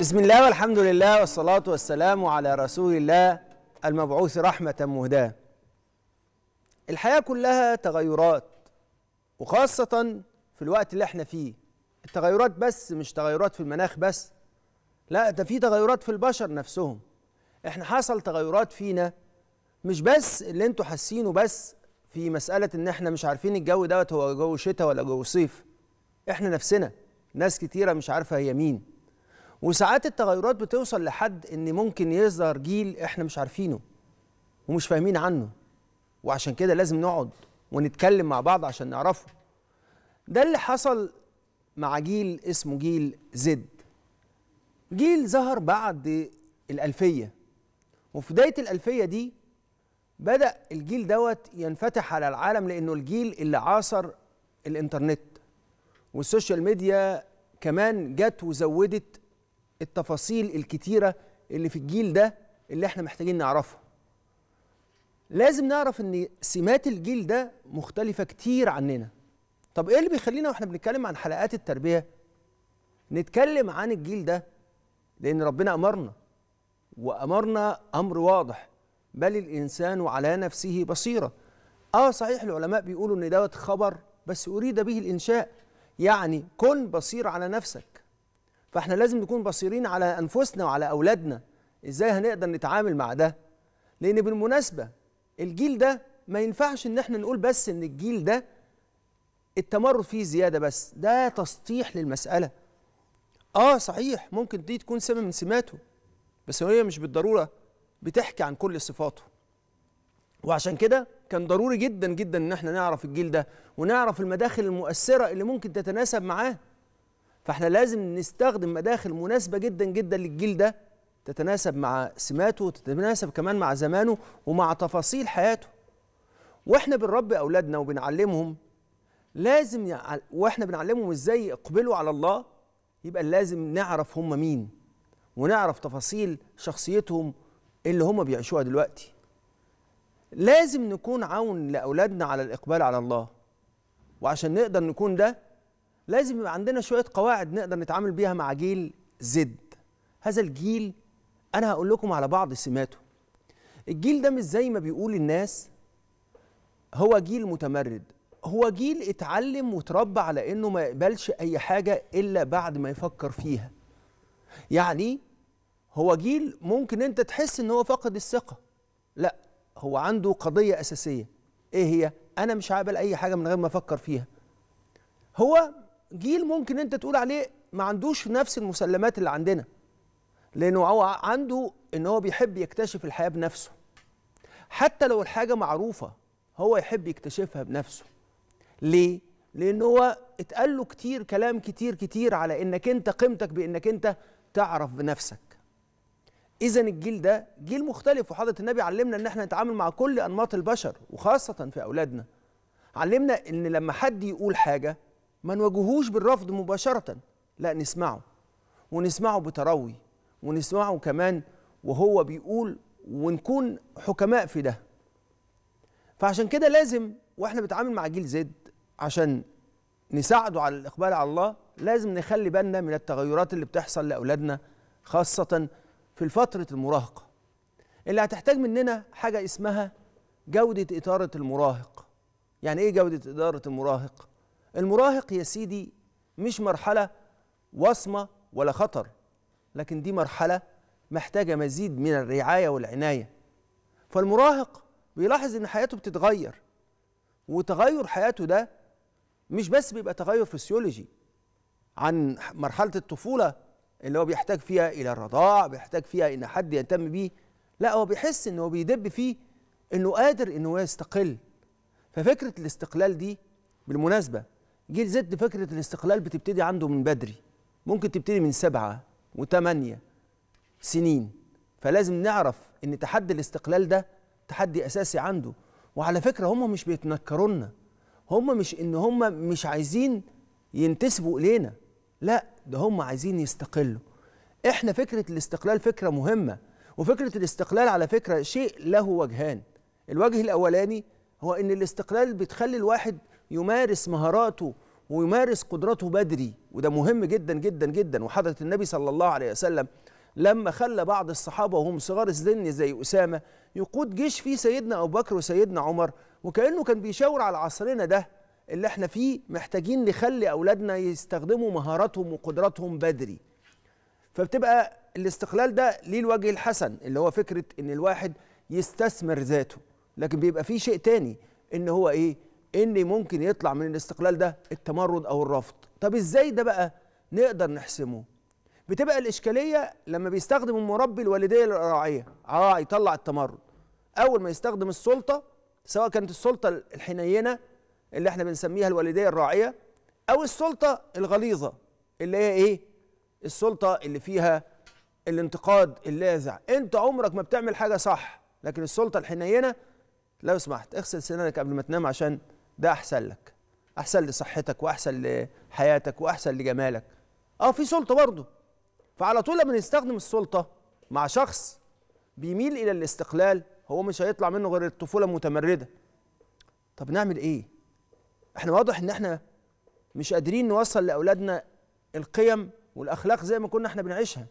بسم الله والحمد لله والصلاة والسلام على رسول الله المبعوث رحمة مهداة الحياة كلها تغيرات وخاصة في الوقت اللي احنا فيه التغيرات بس مش تغيرات في المناخ بس لا ده في تغيرات في البشر نفسهم احنا حصل تغيرات فينا مش بس اللي انتوا حاسينه بس في مسألة ان احنا مش عارفين الجو دوت هو جو شتاء ولا جو صيف احنا نفسنا ناس كتيرة مش عارفة هي مين وساعات التغيرات بتوصل لحد ان ممكن يظهر جيل احنا مش عارفينه ومش فاهمين عنه وعشان كده لازم نقعد ونتكلم مع بعض عشان نعرفه ده اللي حصل مع جيل اسمه جيل زد جيل ظهر بعد الألفية وفي بداية الألفية دي بدأ الجيل دوت ينفتح على العالم لأنه الجيل اللي عاصر الإنترنت والسوشيال ميديا كمان جت وزودت التفاصيل الكتيره اللي في الجيل ده اللي احنا محتاجين نعرفها لازم نعرف ان سمات الجيل ده مختلفه كتير عننا طب ايه اللي بيخلينا واحنا بنتكلم عن حلقات التربيه نتكلم عن الجيل ده لان ربنا امرنا وامرنا امر واضح بل الانسان على نفسه بصيره اه صحيح العلماء بيقولوا ان دوت خبر بس اريد به الانشاء يعني كن بصير على نفسك فاحنا لازم نكون بصيرين على انفسنا وعلى اولادنا ازاي هنقدر نتعامل مع ده لان بالمناسبه الجيل ده ما ينفعش ان احنا نقول بس ان الجيل ده التمرد فيه زياده بس ده تسطيح للمساله اه صحيح ممكن دي تكون سمه من سماته بس هي مش بالضروره بتحكي عن كل صفاته وعشان كده كان ضروري جدا جدا ان احنا نعرف الجيل ده ونعرف المداخل المؤثره اللي ممكن تتناسب معاه فاحنا لازم نستخدم مداخل مناسبه جدا جدا للجيل ده تتناسب مع سماته وتتناسب كمان مع زمانه ومع تفاصيل حياته واحنا بنربي اولادنا وبنعلمهم لازم يع... واحنا بنعلمهم ازاي يقبلوا على الله يبقى لازم نعرف هم مين ونعرف تفاصيل شخصيتهم اللي هم بيعيشوها دلوقتي لازم نكون عون لاولادنا على الاقبال على الله وعشان نقدر نكون ده لازم يبقى عندنا شويه قواعد نقدر نتعامل بيها مع جيل زد هذا الجيل انا هقول لكم على بعض سماته الجيل ده مش زي ما بيقول الناس هو جيل متمرد هو جيل اتعلم وتربى على انه ما يقبلش اي حاجه الا بعد ما يفكر فيها يعني هو جيل ممكن انت تحس ان هو فقد الثقه لا هو عنده قضيه اساسيه ايه هي انا مش هقبل اي حاجه من غير ما افكر فيها هو جيل ممكن انت تقول عليه ما عندوش نفس المسلمات اللي عندنا لانه هو عنده ان هو بيحب يكتشف الحياه بنفسه حتى لو الحاجه معروفه هو يحب يكتشفها بنفسه ليه لان هو اتقال له كتير كلام كتير كتير على انك انت قيمتك بانك انت تعرف بنفسك اذا الجيل ده جيل مختلف وحضره النبي علمنا ان احنا نتعامل مع كل انماط البشر وخاصه في اولادنا علمنا ان لما حد يقول حاجه ما نواجهوش بالرفض مباشرة لا نسمعه ونسمعه بتروي ونسمعه كمان وهو بيقول ونكون حكماء في ده فعشان كده لازم واحنا بنتعامل مع جيل زد عشان نساعده على الاقبال على الله لازم نخلي بالنا من التغيرات اللي بتحصل لاولادنا خاصه في فتره المراهقه اللي هتحتاج مننا حاجه اسمها جوده اداره المراهق يعني ايه جوده اداره المراهق المراهق يا سيدي مش مرحلة وصمة ولا خطر لكن دي مرحلة محتاجة مزيد من الرعاية والعناية فالمراهق بيلاحظ إن حياته بتتغير وتغير حياته ده مش بس بيبقى تغير فسيولوجي عن مرحلة الطفولة اللي هو بيحتاج فيها إلى الرضاع بيحتاج فيها إن حد يهتم بيه لا هو بيحس إن هو بيدب فيه إنه قادر إن هو يستقل ففكرة الاستقلال دي بالمناسبة جيل زد فكره الاستقلال بتبتدي عنده من بدري ممكن تبتدي من سبعه وثمانيه سنين فلازم نعرف ان تحدي الاستقلال ده تحدي اساسي عنده وعلى فكره هم مش بيتنكروا لنا هم مش ان هم مش عايزين ينتسبوا الينا لا ده هم عايزين يستقلوا احنا فكره الاستقلال فكره مهمه وفكره الاستقلال على فكره شيء له وجهان الوجه الاولاني هو ان الاستقلال بتخلي الواحد يمارس مهاراته ويمارس قدراته بدري وده مهم جدا جدا جدا وحضرة النبي صلى الله عليه وسلم لما خلى بعض الصحابة وهم صغار السن زي أسامة يقود جيش فيه سيدنا أبو بكر وسيدنا عمر وكأنه كان بيشاور على عصرنا ده اللي احنا فيه محتاجين نخلي أولادنا يستخدموا مهاراتهم وقدراتهم بدري فبتبقى الاستقلال ده ليه الوجه الحسن اللي هو فكرة إن الواحد يستثمر ذاته لكن بيبقى فيه شيء تاني إن هو إيه ان ممكن يطلع من الاستقلال ده التمرد او الرفض طب ازاي ده بقى نقدر نحسمه بتبقى الاشكاليه لما بيستخدم المربي الوالديه الراعيه راعي يطلع التمرد اول ما يستخدم السلطه سواء كانت السلطه الحنينه اللي احنا بنسميها الوالديه الراعيه او السلطه الغليظه اللي هي ايه السلطه اللي فيها الانتقاد اللاذع انت عمرك ما بتعمل حاجه صح لكن السلطه الحنينه لو سمحت اغسل سنانك قبل ما تنام عشان ده احسن لك احسن لصحتك واحسن لحياتك واحسن لجمالك اه في سلطه برضه فعلى طول لما نستخدم السلطه مع شخص بيميل الى الاستقلال هو مش هيطلع منه غير الطفوله المتمرده طب نعمل ايه احنا واضح ان احنا مش قادرين نوصل لاولادنا القيم والاخلاق زي ما كنا احنا بنعيشها